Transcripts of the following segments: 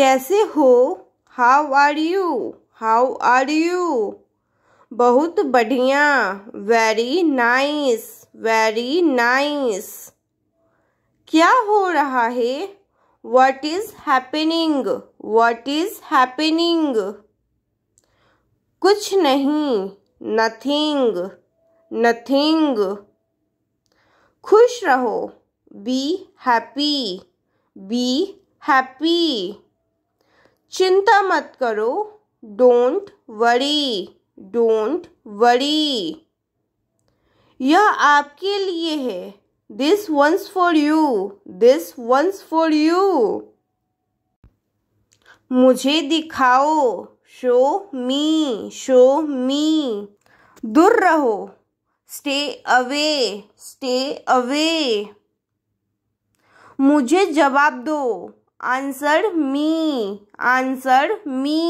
कैसे हो how are you how are you बहुत बढ़िया वेरी नाइस वेरी नाइस क्या हो रहा है what is happening what is happening कुछ नहीं नथिंग नथिंग खुश रहो बी हैप्पी बी हैप्पी चिंता मत करो डोंट वरी डोंट वरी यह आपके लिए है this one's for you this one's for you मुझे दिखाओ शो मी शो मी दूर रहो स्टे अवे स्टे अवे मुझे जवाब दो आंसर मी आंसर मी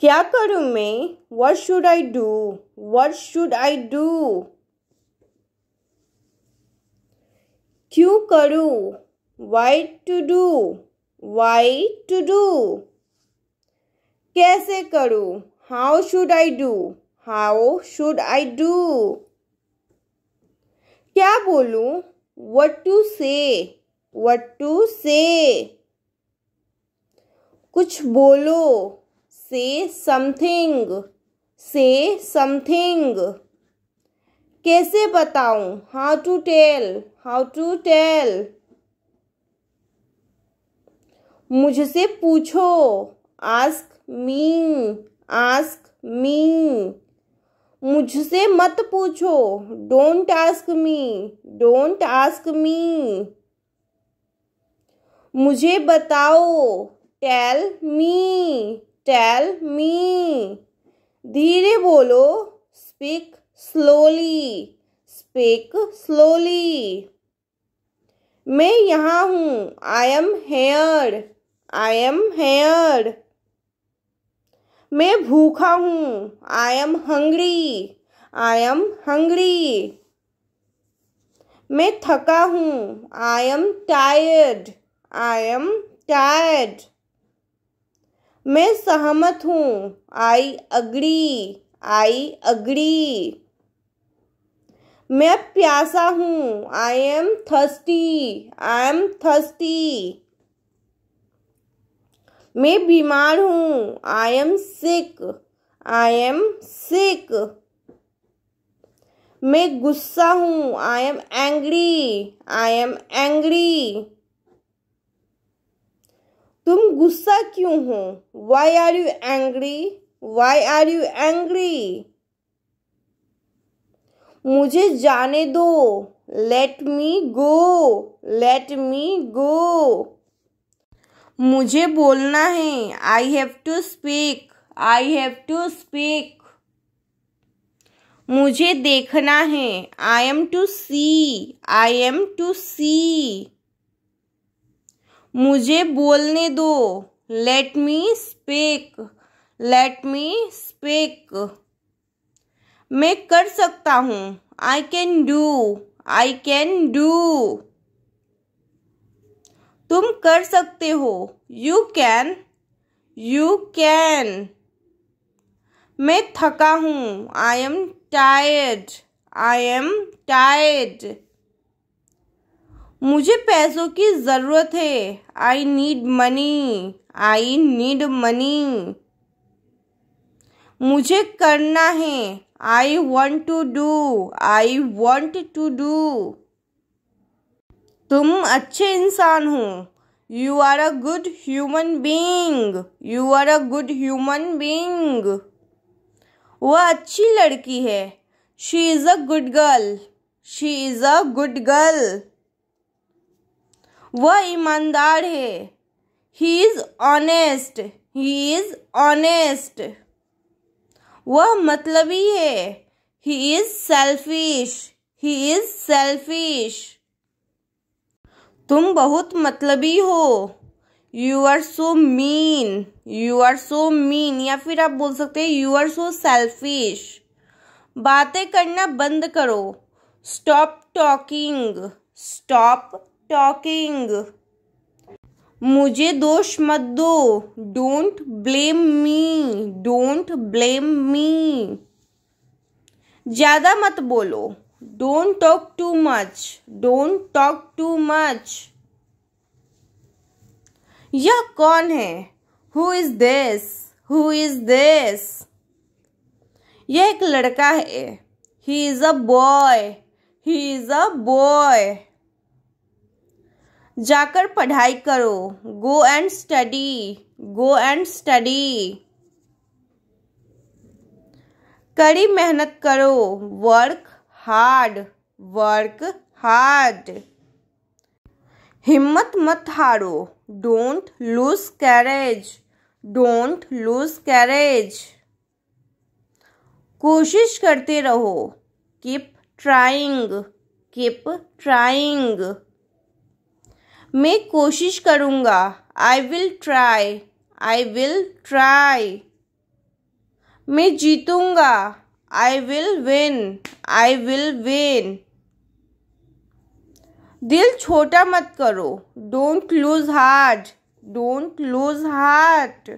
क्या करूँ मैं what should I do what should I do क्यों करूँ why to do why to do कैसे करूँ how should I do how should I do क्या बोलूँ what to say what to say कुछ बोलो से समथिंग से समथिंग कैसे बताऊं how to tell how to tell मुझसे पूछो आस्क मी आस्क मी मुझसे मत पूछो don't ask me don't ask me मुझे बताओ टेल मी टेल मी धीरे बोलो स्पीक स्लोली स्पीक स्लोली मैं यहाँ हूँ I am here I am here मैं भूखा हूँ I am hungry I am hungry मैं थका हूँ I am tired I am tired मैं सहमत हूँ आई अग्री आई अग्री मैं प्यासा हूँ I am thirsty I am thirsty मैं बीमार हूँ I am sick I am sick मैं गुस्सा हूँ I am angry I am angry तुम गुस्सा क्यों हो why are you angry why are you angry मुझे जाने दो लेट मी गो लेट मी गो मुझे बोलना है I have to speak I have to speak मुझे देखना है I am to see I am to see मुझे बोलने दो let me speak let me speak मैं कर सकता हूँ I can do I can do तुम कर सकते हो यू कैन यू कैन मैं थका हूँ I am tired I am tired मुझे पैसों की ज़रूरत है I need money I need money मुझे करना है I want to do I want to do तुम अच्छे इंसान हो you are a good human being you are a good human being वह अच्छी लड़की है she is a good girl she is a good girl वह ईमानदार है he is honest he is honest वह मतलबी है he is selfish he is selfish तुम बहुत मतलबी हो you are so mean you are so mean या फिर आप बोल सकते हैं यू आर सो सेल्फिश बातें करना बंद करो स्टॉप टॉकिंग स्टॉप टॉकिंग मुझे दोष मत दो don't blame me don't blame me ज़्यादा मत बोलो don't talk too much don't talk too much यह कौन है who is this who is this यह एक लड़का है he is a boy he is a boy जाकर पढ़ाई करो go and study go and study कड़ी मेहनत करो वर्क हार्ड वर्क हार्ड हिम्मत मत हारो don't lose courage don't lose courage कोशिश करते रहो कीप ट्राइंग कीप ट्राइंग मैं कोशिश करूँगा I will try I will try मैं जीतूँगा I will win I will win दिल छोटा मत करो don't lose heart don't lose heart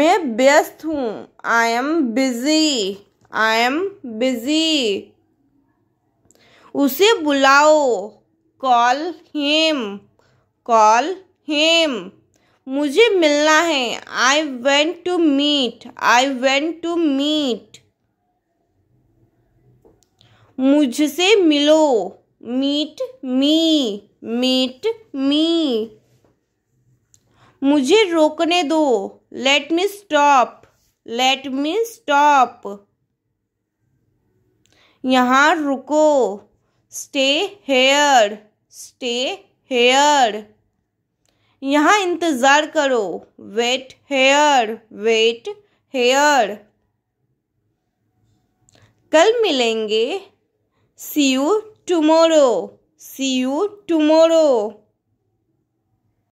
मैं व्यस्त हूँ I am busy I am busy उसे बुलाओ कॉल हेम कॉल हेम मुझे मिलना है I went to meet I went to meet मुझसे मिलो मीट मी मीट मी मुझे रोकने दो let me stop let me stop यहाँ रुको स्टे हेयर स्टे हेयर यहाँ इंतज़ार करो वेट हेयर वेट हेयर कल मिलेंगे see you tomorrow see you tomorrow